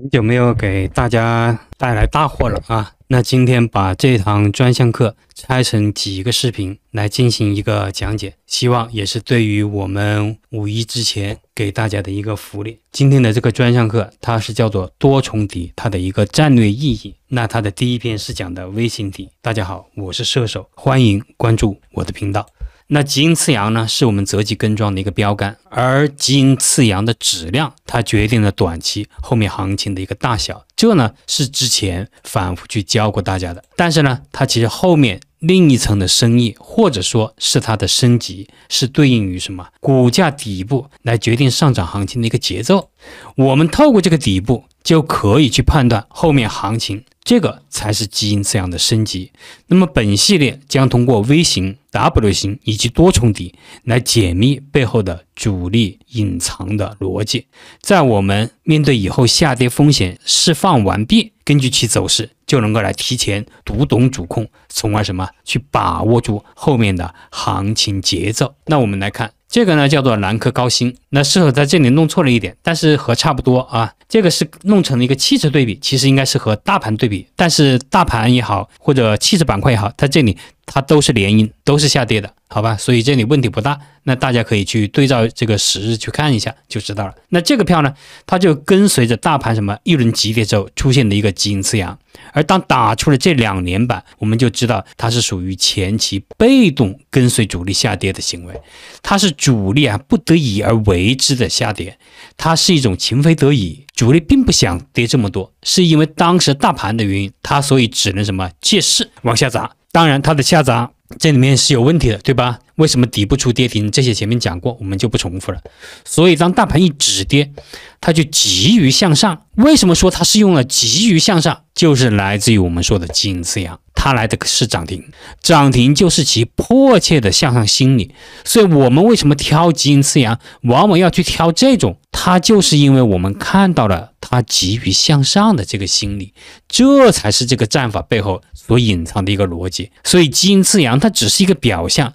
很久没有给大家带来大货了啊！那今天把这堂专项课拆成几个视频来进行一个讲解，希望也是对于我们五一之前给大家的一个福利。今天的这个专项课，它是叫做多重底，它的一个战略意义。那它的第一篇是讲的微型底。大家好，我是射手，欢迎关注我的频道。那基因次阳呢，是我们择机跟庄的一个标杆，而基因次阳的质量，它决定了短期后面行情的一个大小。这呢是之前反复去教过大家的，但是呢，它其实后面另一层的生意，或者说是它的升级，是对应于什么？股价底部来决定上涨行情的一个节奏。我们透过这个底部，就可以去判断后面行情。这个才是基因这样的升级。那么本系列将通过 V 型、W 型以及多重底来解密背后的主力隐藏的逻辑。在我们面对以后下跌风险释放完毕，根据其走势就能够来提前读懂主控，从而什么去把握住后面的行情节奏。那我们来看这个呢，叫做南科高新。那是否在这里弄错了一点？但是和差不多啊，这个是弄成了一个汽车对比，其实应该是和大盘对比。但是大盘也好，或者汽车板块也好，它这里它都是连阴，都是下跌的，好吧？所以这里问题不大。那大家可以去对照这个时日去看一下，就知道了。那这个票呢，它就跟随着大盘什么一轮急跌之后出现的一个金次阳，而当打出了这两连板，我们就知道它是属于前期被动跟随主力下跌的行为，它是主力啊不得已而为。随之的下跌，它是一种情非得已，主力并不想跌这么多，是因为当时大盘的原因，它所以只能什么借势往下砸，当然它的下砸。这里面是有问题的，对吧？为什么底部出跌停？这些前面讲过，我们就不重复了。所以当大盘一止跌，它就急于向上。为什么说它是用了急于向上？就是来自于我们说的基因次阳，它来的是涨停，涨停就是其迫切的向上心理。所以我们为什么挑基因次阳，往往要去挑这种？它就是因为我们看到了他急于向上的这个心理，这才是这个战法背后所隐藏的一个逻辑。所以，金次阳它只是一个表象。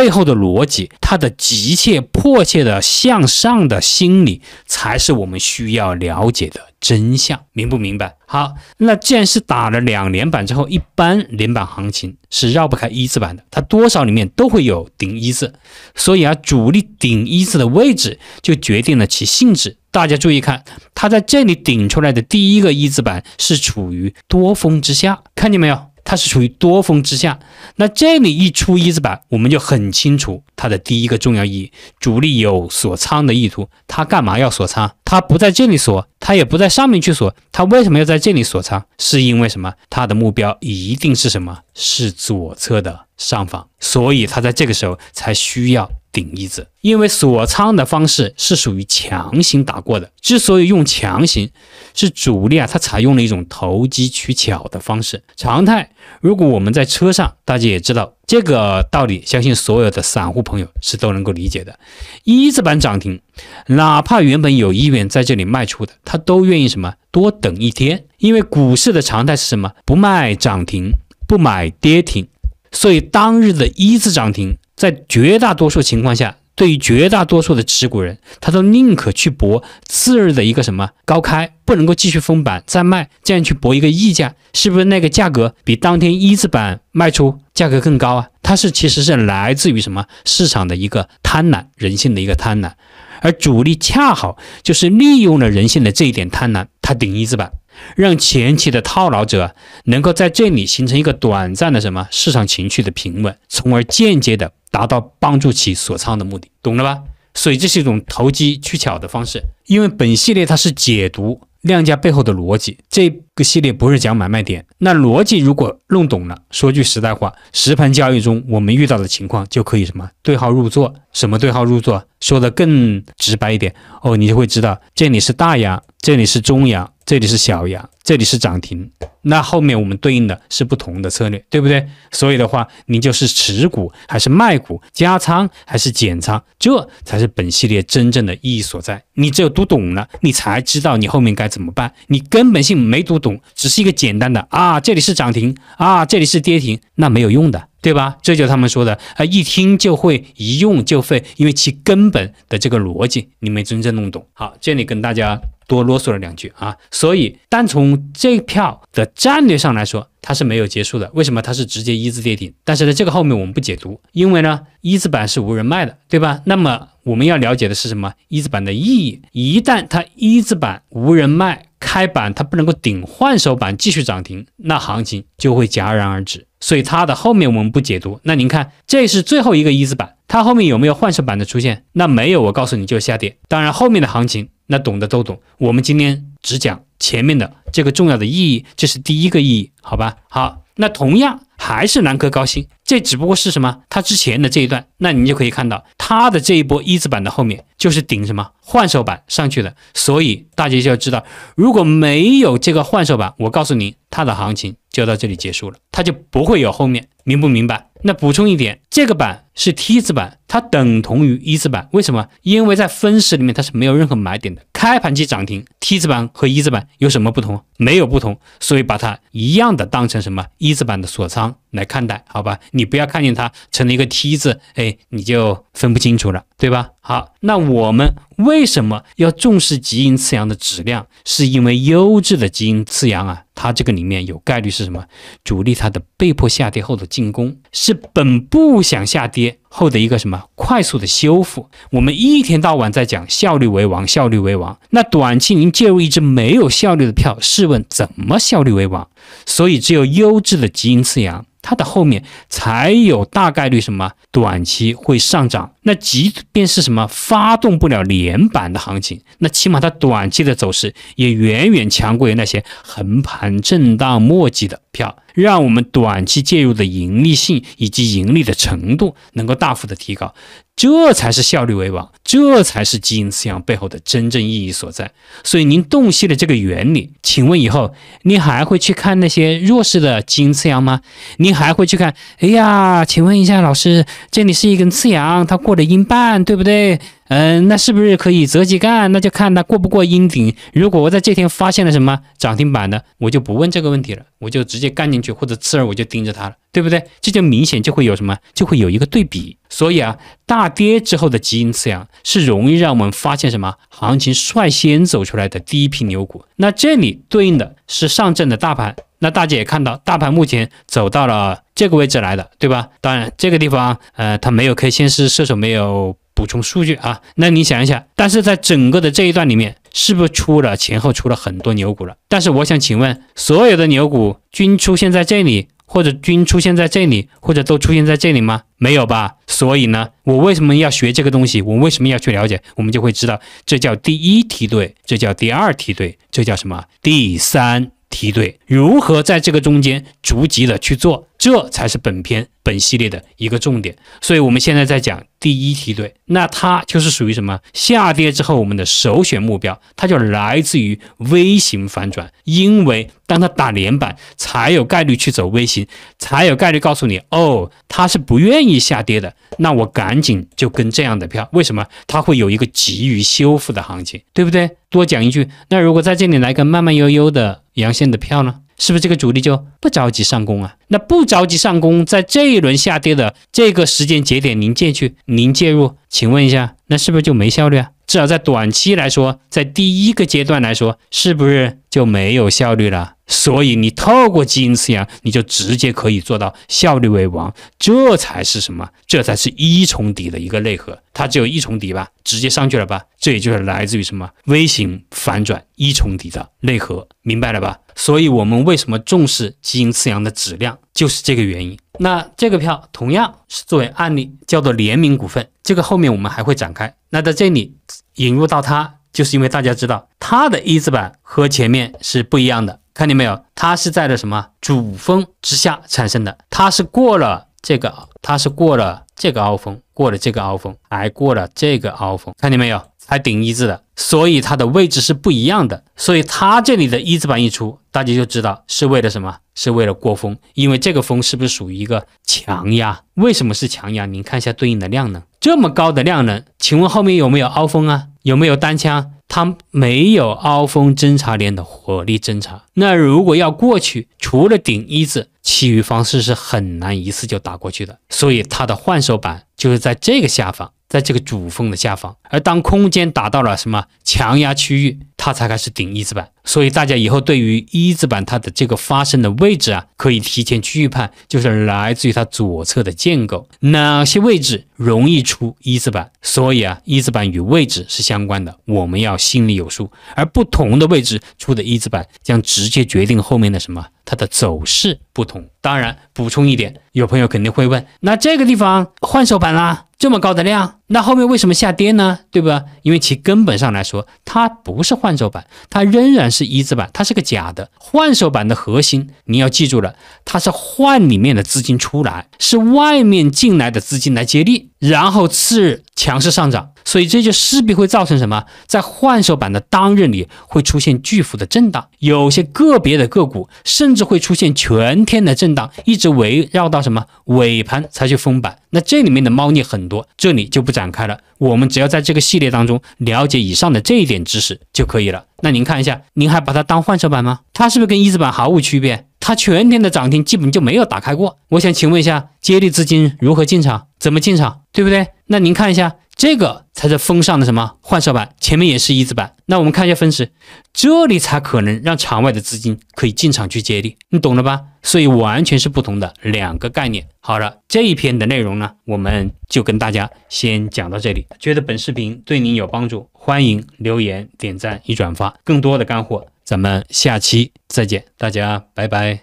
背后的逻辑，它的急切、迫切的向上的心理，才是我们需要了解的真相，明不明白？好，那既然是打了两连板之后，一般连板行情是绕不开一字板的，它多少里面都会有顶一字，所以啊，主力顶一字的位置就决定了其性质。大家注意看，它在这里顶出来的第一个一字板是处于多峰之下，看见没有？它是处于多峰之下，那这里一出一字板，我们就很清楚它的第一个重要意义，主力有锁仓的意图。他干嘛要锁仓？他不在这里锁，他也不在上面去锁，他为什么要在这里锁仓？是因为什么？他的目标一定是什么？是左侧的上方，所以他在这个时候才需要。顶一字，因为锁仓的方式是属于强行打过的。之所以用强行，是主力啊，他采用了一种投机取巧的方式。常态，如果我们在车上，大家也知道这个道理，相信所有的散户朋友是都能够理解的。一字板涨停，哪怕原本有意愿在这里卖出的，他都愿意什么？多等一天。因为股市的常态是什么？不卖涨停，不买跌停。所以当日的一字涨停。在绝大多数情况下，对于绝大多数的持股人，他都宁可去搏次日的一个什么高开，不能够继续封板再卖，这样去搏一个溢价，是不是那个价格比当天一字板卖出价格更高啊？它是其实是来自于什么市场的一个贪婪，人性的一个贪婪，而主力恰好就是利用了人性的这一点贪婪，它顶一字板，让前期的套牢者能够在这里形成一个短暂的什么市场情绪的平稳，从而间接的。达到帮助其锁仓的目的，懂了吧？所以这是一种投机取巧的方式，因为本系列它是解读量价背后的逻辑。这。个系列不是讲买卖点，那逻辑如果弄懂了，说句实在话，实盘交易中我们遇到的情况就可以什么对号入座，什么对号入座。说的更直白一点哦，你就会知道这里是大阳，这里是中阳，这里是小阳，这里是涨停。那后面我们对应的是不同的策略，对不对？所以的话，你就是持股还是卖股，加仓还是减仓，这才是本系列真正的意义所在。你只有读懂了，你才知道你后面该怎么办。你根本性没读懂。只是一个简单的啊，这里是涨停啊，这里是跌停，那没有用的，对吧？这就他们说的啊，一听就会，一用就会，因为其根本的这个逻辑你没真正弄懂。好，这里跟大家多啰嗦了两句啊。所以，单从这票的战略上来说，它是没有结束的。为什么它是直接一字跌停？但是呢，这个后面我们不解读，因为呢，一字板是无人卖的，对吧？那么我们要了解的是什么？一字板的意义。一旦它一字板无人卖。开板它不能够顶换手板继续涨停，那行情就会戛然而止。所以它的后面我们不解读。那您看，这是最后一个一字板，它后面有没有换手板的出现？那没有，我告诉你就下跌。当然后面的行情那懂的都懂。我们今天只讲前面的这个重要的意义，这是第一个意义，好吧？好，那同样还是南科高新，这只不过是什么？它之前的这一段，那您就可以看到。它的这一波一字板的后面就是顶什么换手板上去了，所以大家就要知道，如果没有这个换手板，我告诉你，它的行情就到这里结束了，它就不会有后面，明不明白？那补充一点，这个板。是 T 字板，它等同于一字板，为什么？因为在分时里面它是没有任何买点的。开盘即涨停，T 字板和一字板有什么不同？没有不同，所以把它一样的当成什么一字板的锁仓来看待，好吧？你不要看见它成了一个 T 字，哎，你就分不清楚了，对吧？好，那我们为什么要重视基因次阳的质量？是因为优质的基因次阳啊，它这个里面有概率是什么？主力它的被迫下跌后的进攻，是本不想下跌。后的一个什么快速的修复？我们一天到晚在讲效率为王，效率为王。那短期您介入一只没有效率的票，试问怎么效率为王？所以只有优质的基因次阳，它的后面才有大概率什么短期会上涨。那即便是什么发动不了连板的行情，那起码它短期的走势也远远强过于那些横盘震荡末迹的票，让我们短期介入的盈利性以及盈利的程度能够大幅的提高，这才是效率为王，这才是基因次阳背后的真正意义所在。所以您洞悉了这个原理，请问以后您还会去看那些弱势的基因次阳吗？您还会去看？哎呀，请问一下老师，这里是一根次阳，它。或者英镑，对不对？嗯，那是不是可以择机干？那就看它过不过阴顶。如果我在这天发现了什么涨停板的，我就不问这个问题了，我就直接干进去或者次日我就盯着它了，对不对？这就明显就会有什么，就会有一个对比。所以啊，大跌之后的基因次阳是容易让我们发现什么？行情率先走出来的第一批牛股。那这里对应的是上证的大盘。那大家也看到，大盘目前走到了这个位置来的，对吧？当然这个地方，呃，它没有 K 线，是射手没有补充数据啊。那你想一想，但是在整个的这一段里面，是不是出了前后出了很多牛股了？但是我想请问，所有的牛股均出现在这里，或者均出现在这里，或者都出现在这里吗？没有吧。所以呢，我为什么要学这个东西？我为什么要去了解？我们就会知道，这叫第一梯队，这叫第二梯队，这叫什么？第三。梯队如何在这个中间逐级的去做？这才是本片本系列的一个重点，所以我们现在在讲第一梯队，那它就是属于什么？下跌之后我们的首选目标，它就来自于微型反转，因为当它打连板才有概率去走微型，才有概率告诉你，哦，它是不愿意下跌的，那我赶紧就跟这样的票，为什么？它会有一个急于修复的行情，对不对？多讲一句，那如果在这里来个慢慢悠悠的阳线的票呢？是不是这个主力就不着急上攻啊？那不着急上攻，在这一轮下跌的这个时间节点您进去，您介入，请问一下，那是不是就没效率啊？至少在短期来说，在第一个阶段来说，是不是就没有效率了？所以你透过基因次阳，你就直接可以做到效率为王，这才是什么？这才是一重底的一个内核，它只有一重底吧？直接上去了吧？这也就是来自于什么？微型反转一重底的内核，明白了吧？所以我们为什么重视基因次阳的质量，就是这个原因。那这个票同样是作为案例，叫做联名股份，这个后面我们还会展开。那在这里引入到它，就是因为大家知道它的一字板和前面是不一样的。看见没有？它是在的什么主峰之下产生的？它是过了这个，它是过了这个凹峰，过了这个凹峰，还过了这个凹峰。看见没有？还顶一字的，所以它的位置是不一样的。所以它这里的一字板一出，大家就知道是为了什么？是为了过峰，因为这个峰是不是属于一个强压？为什么是强压？您看一下对应的量能，这么高的量能，请问后面有没有凹峰啊？有没有单枪？它没有凹峰侦察连的火力侦察，那如果要过去，除了顶一字，其余方式是很难一次就打过去的。所以它的换手板就是在这个下方，在这个主峰的下方。而当空间达到了什么强压区域，它才开始顶一字板。所以大家以后对于一字板它的这个发生的位置啊，可以提前去预判，就是来自于它左侧的建构，哪些位置容易出一字板。所以啊，一字板与位置是相关的，我们要心里有数。而不同的位置出的一字板，将直接决定后面的什么它的走势不同。当然，补充一点，有朋友肯定会问，那这个地方换手板啦，这么高的量，那后面为什么下跌呢？对吧？因为其根本上来说，它不是换手板，它仍然。是一字板，它是个假的换手板的核心，你要记住了，它是换里面的资金出来，是外面进来的资金来接力，然后次日强势上涨，所以这就势必会造成什么？在换手板的当日里会出现巨幅的震荡，有些个别的个股甚至会出现全天的震荡，一直围绕到什么尾盘才去封板，那这里面的猫腻很多，这里就不展开了。我们只要在这个系列当中了解以上的这一点知识就可以了。那您看一下，您还把它当换手板吗？它是不是跟一字板毫无区别？它全天的涨停基本就没有打开过。我想请问一下，接力资金如何进场？怎么进场？对不对？那您看一下。这个才是风尚的什么换手板，前面也是一字板。那我们看一下分时，这里才可能让场外的资金可以进场去接力，你懂了吧？所以完全是不同的两个概念。好了，这一篇的内容呢，我们就跟大家先讲到这里。觉得本视频对您有帮助，欢迎留言、点赞与转发。更多的干货，咱们下期再见，大家拜拜。